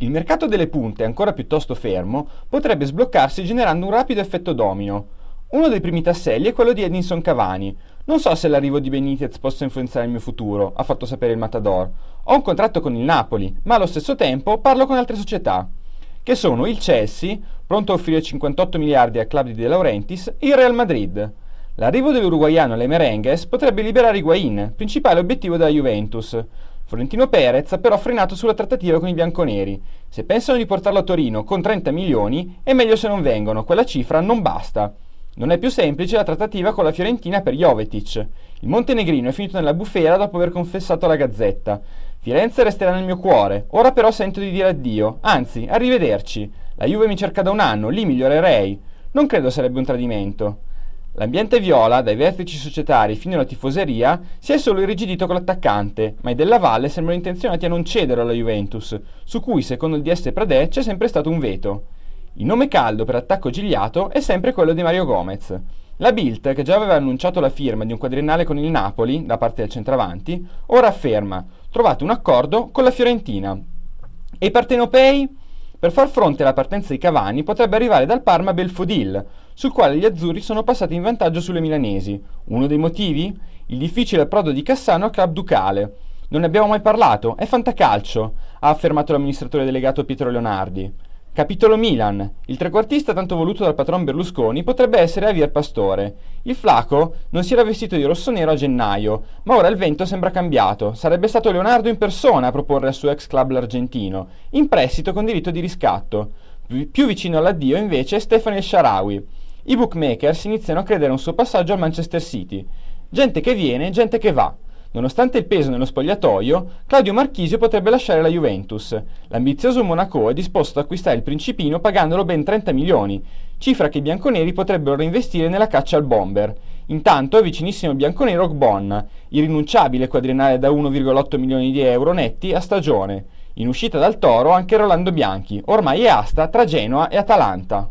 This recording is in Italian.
Il mercato delle punte, ancora piuttosto fermo, potrebbe sbloccarsi generando un rapido effetto domino. Uno dei primi tasselli è quello di Edinson Cavani. Non so se l'arrivo di Benitez possa influenzare il mio futuro, ha fatto sapere il Matador. Ho un contratto con il Napoli, ma allo stesso tempo parlo con altre società, che sono il Chelsea, pronto a offrire 58 miliardi al club di De Laurentiis, e il Real Madrid. L'arrivo dell'uruguaiano alle merengues potrebbe liberare Higuain, principale obiettivo della Juventus. Florentino Perez ha però frenato sulla trattativa con i bianconeri. Se pensano di portarlo a Torino con 30 milioni, è meglio se non vengono, quella cifra non basta. Non è più semplice la trattativa con la Fiorentina per Jovetic. Il montenegrino è finito nella bufera dopo aver confessato alla Gazzetta. Firenze resterà nel mio cuore, ora però sento di dire addio, anzi, arrivederci. La Juve mi cerca da un anno, lì migliorerei. Non credo sarebbe un tradimento. L'ambiente viola, dai vertici societari fino alla tifoseria, si è solo irrigidito con l'attaccante, ma i della Valle sembrano intenzionati a non cedere alla Juventus, su cui, secondo il DS Pradè, c'è sempre stato un veto. Il nome caldo per attacco gigliato è sempre quello di Mario Gomez. La Bilt, che già aveva annunciato la firma di un quadriennale con il Napoli da parte del centravanti, ora afferma: trovate un accordo con la Fiorentina. E i partenopei? Per far fronte alla partenza di Cavani potrebbe arrivare dal Parma Belfodil, sul quale gli azzurri sono passati in vantaggio sulle milanesi. Uno dei motivi? Il difficile approdo di Cassano a club ducale. Non ne abbiamo mai parlato, è fantacalcio, ha affermato l'amministratore delegato Pietro Leonardi. Capitolo Milan. Il trequartista tanto voluto dal patron Berlusconi potrebbe essere Avier Pastore. Il flaco non si era vestito di rosso nero a gennaio, ma ora il vento sembra cambiato. Sarebbe stato Leonardo in persona a proporre al suo ex club l'argentino, in prestito con diritto di riscatto. Più vicino all'addio invece è Stefano El Sharawi. I bookmakers iniziano a credere a un suo passaggio al Manchester City. Gente che viene, gente che va. Nonostante il peso nello spogliatoio, Claudio Marchisio potrebbe lasciare la Juventus. L'ambizioso Monaco è disposto ad acquistare il Principino pagandolo ben 30 milioni, cifra che i bianconeri potrebbero reinvestire nella caccia al bomber. Intanto è vicinissimo il bianconero Gbon, irrinunciabile quadriennale da 1,8 milioni di euro netti a stagione. In uscita dal Toro anche Rolando Bianchi, ormai è asta tra Genoa e Atalanta.